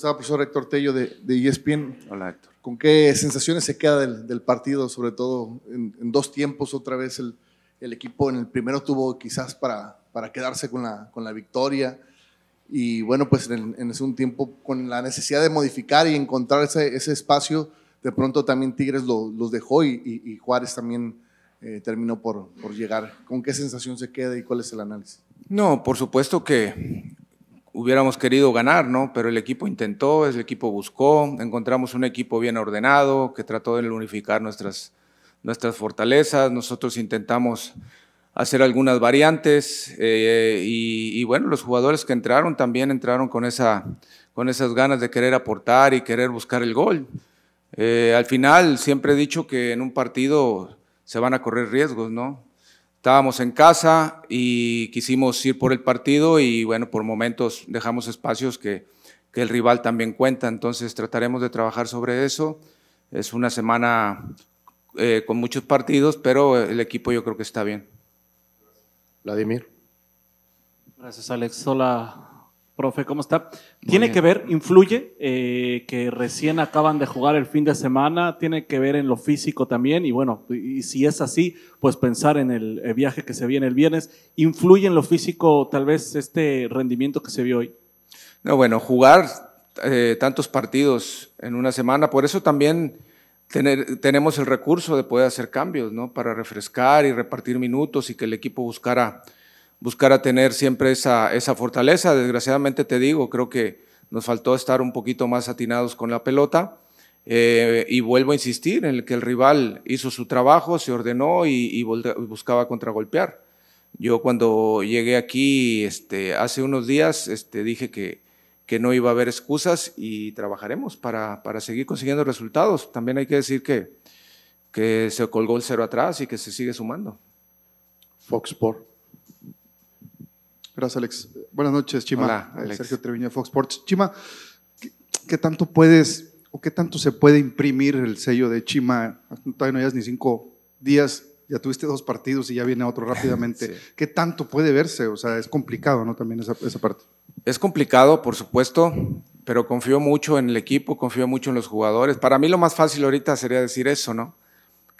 Estaba profesor Héctor Tello de, de ESPN. Hola, Héctor. ¿Con qué sensaciones se queda del, del partido, sobre todo en, dos tiempos? Otra vez el, el, equipo en el primero tuvo quizás para, para quedarse con la, con la victoria y bueno, pues en, el, en segundo tiempo con la necesidad de modificar y encontrar ese, ese espacio, de pronto también Tigres lo, los dejó y, y, Juárez también eh, terminó por, por llegar. ¿Con qué sensación se queda y cuál es el análisis? No, por supuesto que hubiéramos querido ganar, ¿no? Pero el equipo intentó, el equipo buscó, encontramos un equipo bien ordenado que trató de unificar nuestras, nuestras fortalezas, nosotros intentamos hacer algunas variantes eh, y, bueno, los jugadores que entraron también entraron con, esa, con esas ganas de querer aportar y querer buscar el gol. Eh, al final siempre he dicho que en un partido se van a correr riesgos, ¿no? Estábamos en casa y quisimos ir por el partido y bueno, por momentos dejamos espacios que, que el rival también cuenta, entonces trataremos de trabajar sobre eso. Es una semana eh, con muchos partidos, pero el equipo yo creo que está bien. Vladimir. Gracias, Alex. Hola, Profe, ¿cómo está? ¿Tiene que ver, influye eh, que recién acaban de jugar el fin de semana? ¿Tiene que ver en lo físico también? Y bueno, y si es así, pues pensar en el eh, viaje que se viene el viernes. ¿Influye en lo físico tal vez este rendimiento que se vio hoy? No, bueno, jugar eh, tantos partidos en una semana, por eso también tenemos el recurso de poder hacer cambios, ¿no? Para refrescar y repartir minutos y que el equipo buscara buscar a tener siempre esa, esa fortaleza. Desgraciadamente te digo, creo que nos faltó estar un poquito más atinados con la pelota. Eh, y vuelvo a insistir en que el rival hizo su trabajo, se ordenó y, buscaba contragolpear. Yo cuando llegué aquí este, hace unos días este, dije que, que no iba a haber excusas y trabajaremos para, para, seguir consiguiendo resultados. También hay que decir que, que se colgó el cero atrás y que se sigue sumando. Fox Gracias, Alex. Buenas noches, Chima. Hola, eh, Sergio Treviño Fox Sports. Chima, ¿qué, tanto puedes o qué tanto se puede imprimir el sello de Chima? Todavía no hayas ni cinco días, ya tuviste dos partidos y ya viene otro rápidamente. ¿Qué tanto puede verse? O sea, es complicado, ¿no? También esa parte. Es complicado, por supuesto, pero confío mucho en el equipo, confío mucho en los jugadores. Para mí lo más fácil ahorita sería decir eso, ¿no?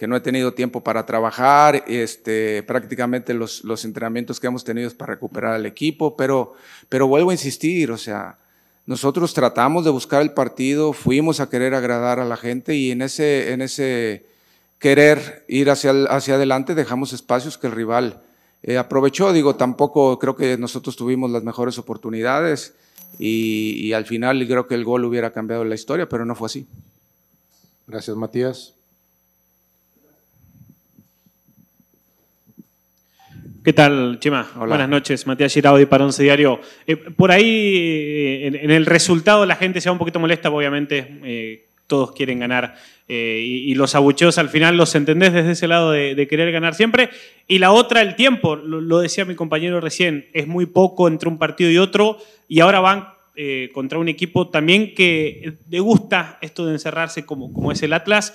que no he tenido tiempo para trabajar, este, prácticamente los, los entrenamientos que hemos tenido es para recuperar al equipo, pero, pero vuelvo a insistir, o sea, nosotros tratamos de buscar el partido, fuimos a querer agradar a la gente y en ese, en ese querer ir hacia, hacia adelante dejamos espacios que el rival eh, aprovechó. Digo, tampoco creo que nosotros tuvimos las mejores oportunidades y, y al final creo que el gol hubiera cambiado la historia, pero no fue así. Gracias, Matías. ¿Qué tal, Chima? Buenas noches, Matías Giraudi para Once Diario. Eh, por ahí, eh, en, el resultado, la gente se va un poquito molesta, obviamente, eh, todos quieren ganar y, los abucheos al final los entendés desde ese lado de, querer ganar siempre. Y la otra, el tiempo, lo, decía mi compañero recién, es muy poco entre un partido y otro y ahora van contra un equipo también que le gusta esto de encerrarse como es el Atlas.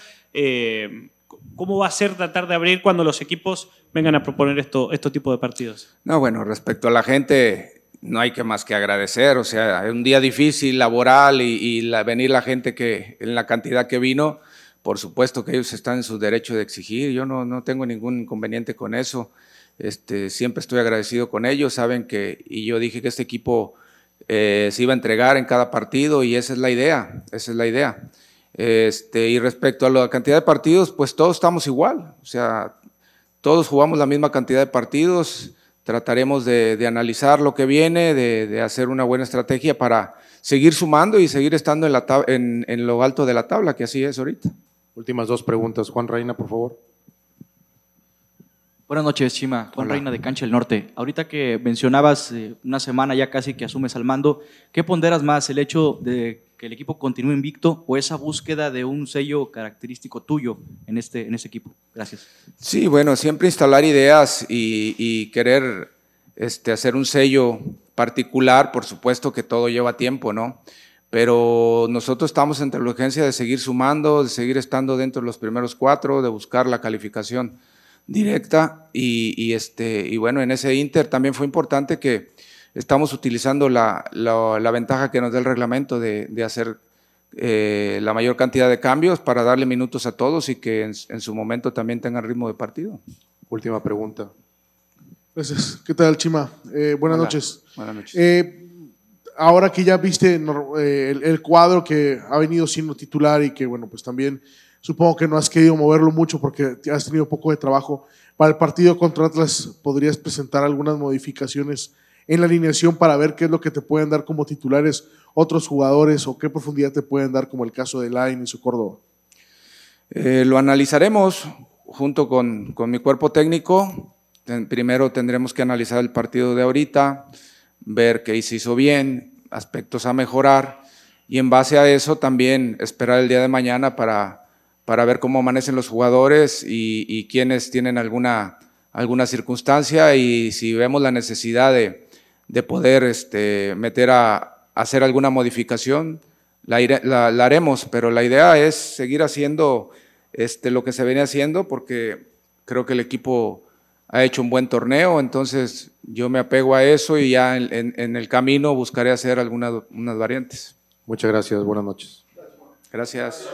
¿Cómo va a ser tratar de abrir cuando los equipos vengan a proponer estos este tipos de partidos? No, bueno, respecto a la gente, no hay que más que agradecer. O sea, es un día difícil, laboral, y, venir la gente que en la cantidad que vino, por supuesto que ellos están en su derecho de exigir. Yo no, no tengo ningún inconveniente con eso. Este, siempre estoy agradecido con ellos. Saben que, y yo dije que este equipo eh, se iba a entregar en cada partido, y esa es la idea. Esa es la idea. Este, y respecto a la cantidad de partidos, pues todos estamos igual. O sea, todos jugamos la misma cantidad de partidos. Trataremos de, analizar lo que viene, de, hacer una buena estrategia para seguir sumando y seguir estando en, la en lo alto de la tabla, que así es ahorita. Últimas dos preguntas. Juan Reina, por favor. Buenas noches, Chima. Juan Reina de Cancha del Norte. Ahorita que mencionabas eh, una semana ya casi que asumes al mando, ¿qué ponderas más, el hecho de que el equipo continúe invicto o esa búsqueda de un sello característico tuyo en este, en ese equipo? Gracias. Sí, bueno, siempre instalar ideas y, querer este, hacer un sello particular, por supuesto que todo lleva tiempo, ¿no? Pero nosotros estamos entre la urgencia de seguir sumando, de seguir estando dentro de los primeros cuatro, de buscar la calificación directa y, este, y bueno, en ese Inter también fue importante que estamos utilizando la, ventaja que nos da el reglamento de, hacer eh, la mayor cantidad de cambios para darle minutos a todos y que en, su momento también tengan ritmo de partido. Última pregunta. Gracias. ¿Qué tal, Chima? Eh, buenas noches. Buenas noches. Eh, ahora que ya viste el, el, cuadro que ha venido siendo titular y que, bueno, pues también Supongo que no has querido moverlo mucho porque has tenido poco de trabajo. Para el partido contra Atlas, ¿podrías presentar algunas modificaciones en la alineación para ver qué es lo que te pueden dar como titulares otros jugadores o qué profundidad te pueden dar, como el caso de y su Córdoba? Eh, lo analizaremos junto con, mi cuerpo técnico. primero tendremos que analizar el partido de ahorita, ver qué se hizo bien, aspectos a mejorar y en base a eso también esperar el día de mañana para para ver cómo amanecen los jugadores y, quienes tienen alguna, alguna circunstancia y si vemos la necesidad de, poder este, meter a, hacer alguna modificación, la, haremos, pero la idea es seguir haciendo este, lo que se viene haciendo porque creo que el equipo ha hecho un buen torneo, entonces yo me apego a eso y ya en, el camino buscaré hacer algunas variantes. Muchas gracias, buenas noches. Gracias.